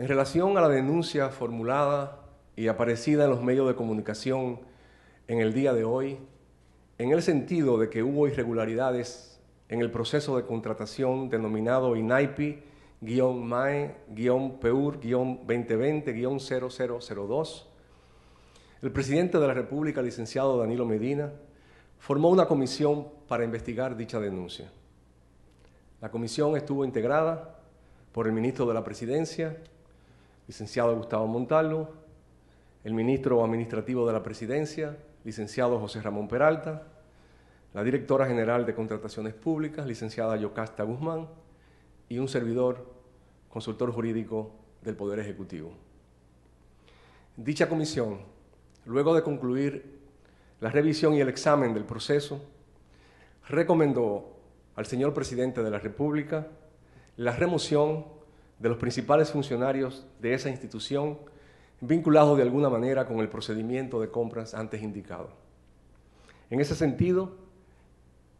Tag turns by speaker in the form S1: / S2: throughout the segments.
S1: En relación a la denuncia formulada y aparecida en los medios de comunicación en el día de hoy, en el sentido de que hubo irregularidades en el proceso de contratación denominado e, INAIPI-MAE-PEUR-2020-0002, el presidente de la República, licenciado Danilo Medina, formó una comisión para investigar dicha denuncia. La comisión estuvo integrada por el ministro de la Presidencia, licenciado Gustavo Montalvo, el ministro administrativo de la Presidencia, licenciado José Ramón Peralta, la directora general de Contrataciones Públicas, licenciada Yocasta Guzmán, y un servidor, consultor jurídico del Poder Ejecutivo. Dicha comisión, luego de concluir la revisión y el examen del proceso, recomendó al señor presidente de la República la remoción de los principales funcionarios de esa institución vinculados de alguna manera con el procedimiento de compras antes indicado. En ese sentido,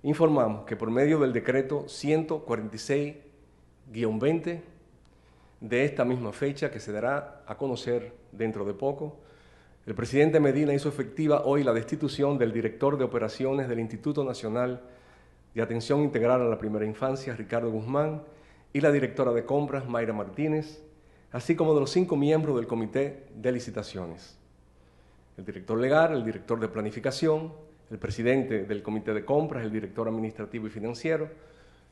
S1: informamos que por medio del decreto 146-20 de esta misma fecha que se dará a conocer dentro de poco, el presidente Medina hizo efectiva hoy la destitución del director de operaciones del Instituto Nacional de Atención Integral a la Primera Infancia, Ricardo Guzmán, y la directora de compras, Mayra Martínez, así como de los cinco miembros del Comité de Licitaciones. El director legal, el director de planificación, el presidente del Comité de Compras, el director administrativo y financiero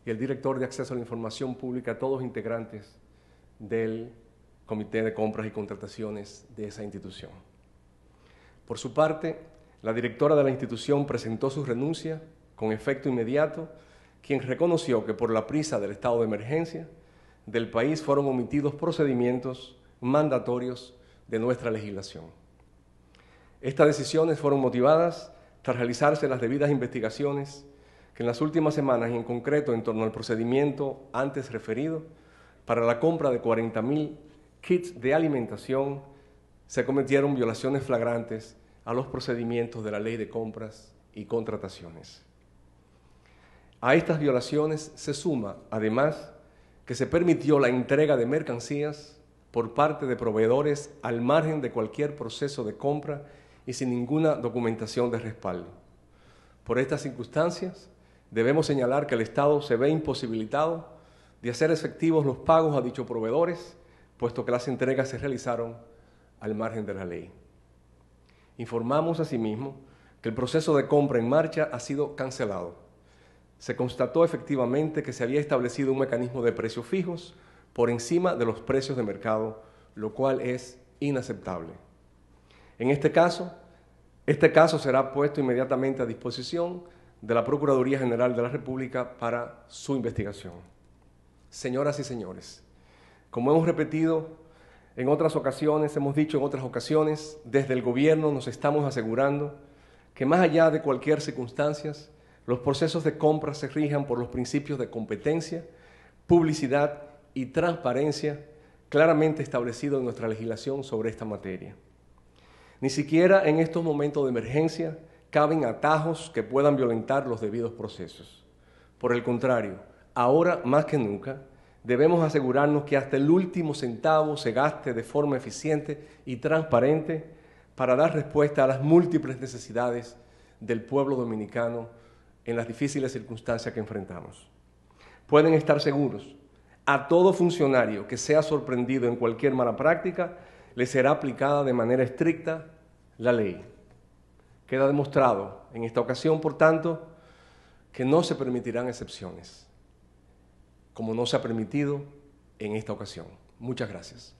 S1: y el director de acceso a la información pública, todos integrantes del Comité de Compras y Contrataciones de esa institución. Por su parte, la directora de la institución presentó su renuncia con efecto inmediato quien reconoció que por la prisa del estado de emergencia del país fueron omitidos procedimientos mandatorios de nuestra legislación. Estas decisiones fueron motivadas tras realizarse las debidas investigaciones que en las últimas semanas y en concreto en torno al procedimiento antes referido para la compra de 40.000 kits de alimentación se cometieron violaciones flagrantes a los procedimientos de la ley de compras y contrataciones. A estas violaciones se suma, además, que se permitió la entrega de mercancías por parte de proveedores al margen de cualquier proceso de compra y sin ninguna documentación de respaldo. Por estas circunstancias, debemos señalar que el Estado se ve imposibilitado de hacer efectivos los pagos a dichos proveedores, puesto que las entregas se realizaron al margen de la ley. Informamos asimismo que el proceso de compra en marcha ha sido cancelado se constató efectivamente que se había establecido un mecanismo de precios fijos por encima de los precios de mercado, lo cual es inaceptable. En este caso, este caso será puesto inmediatamente a disposición de la Procuraduría General de la República para su investigación. Señoras y señores, como hemos repetido en otras ocasiones, hemos dicho en otras ocasiones, desde el gobierno nos estamos asegurando que más allá de cualquier circunstancia, los procesos de compra se rijan por los principios de competencia, publicidad y transparencia claramente establecidos en nuestra legislación sobre esta materia. Ni siquiera en estos momentos de emergencia caben atajos que puedan violentar los debidos procesos. Por el contrario, ahora más que nunca, debemos asegurarnos que hasta el último centavo se gaste de forma eficiente y transparente para dar respuesta a las múltiples necesidades del pueblo dominicano en las difíciles circunstancias que enfrentamos. Pueden estar seguros, a todo funcionario que sea sorprendido en cualquier mala práctica, le será aplicada de manera estricta la ley. Queda demostrado en esta ocasión, por tanto, que no se permitirán excepciones, como no se ha permitido en esta ocasión. Muchas gracias.